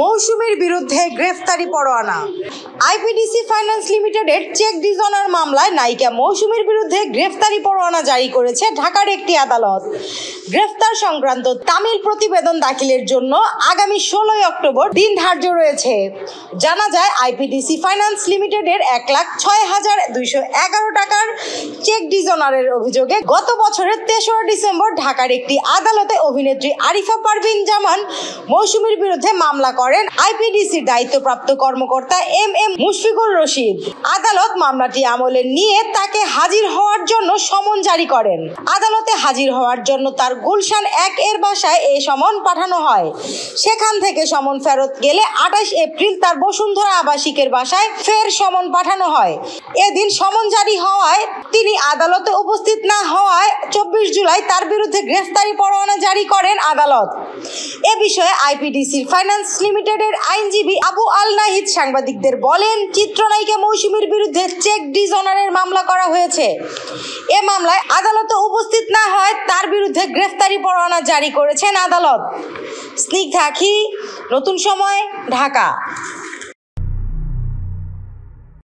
মৌসুমীর বিরুদ্ধে গ্রেফতারি পরোয়ানা আইপিডিসি ফাইন্যান্স লিমিটেডের চেক ডিজনার মামলায় নায়িকা মৌসুমীর বিরুদ্ধে গ্রেফতারি পরোয়ানা জারি করেছে ঢাকার একটি আদালত গ্রেফতার সংক্রান্ত তামিল প্রতিবেদন দাখিলের জন্য আগামী ষোলোই অক্টোবর দিন ধার্য রয়েছে জানা যায় আইপিডিসি ফাইন্যান্স লিমিটেডের এক লাখ ছয় হাজার দুইশো এগারো টাকার চেক ডিজনারের অভিযোগে গত বছরের তেসরা ডিসেম্বর ঢাকার একটি আদালতে অভিনেত্রী আরিফা পারভিন জামান মৌসুমীর বিরুদ্ধে মামলা করেন আইপিডিসির দায়িত্বপ্রাপ্ত কর্মকর্তা এম এম মুশফিকুর রশিদ আদালত মামলাটি আমলে নিয়ে তাকে হাজির হওয়ার জন্য সমন জারি করেন আদালতে হাজির হওয়ার জন্য তার গুলশান এক এর বাসায় এই সমন পাঠানো হয় সেখান থেকে সমন ফেরত গেলে আঠাশ এপ্রিল তার বসুন্ধরা আবাসিকের বাসায় ফের সমন পাঠানো হয় এদিন সমন জারি হওয়ায় তিনি আদালতে উপস্থিত না হওয়ায় চব্বিশ জুলাই তার বিরুদ্ধে গ্রেফতারি পরোয়ানা জারি করেন আদালত এ বিষয়ে আইপিডিসির ফাইন্যান্স লিমিটেডের আইনজীবী আবু আল নাহিদ সাংবাদিকদের বলেন চিত্রনায়িকা মৌসুমীর বিরুদ্ধে চেক ডিজনারের মামলা করা হয়েছে এ মামলায় আদালতে উপস্থিত না হয় তার বিরুদ্ধে গ্রেফতারি পরোয়ানা জারি করেছেন আদালত স্নিগ্ধাখি নতুন সময় ঢাকা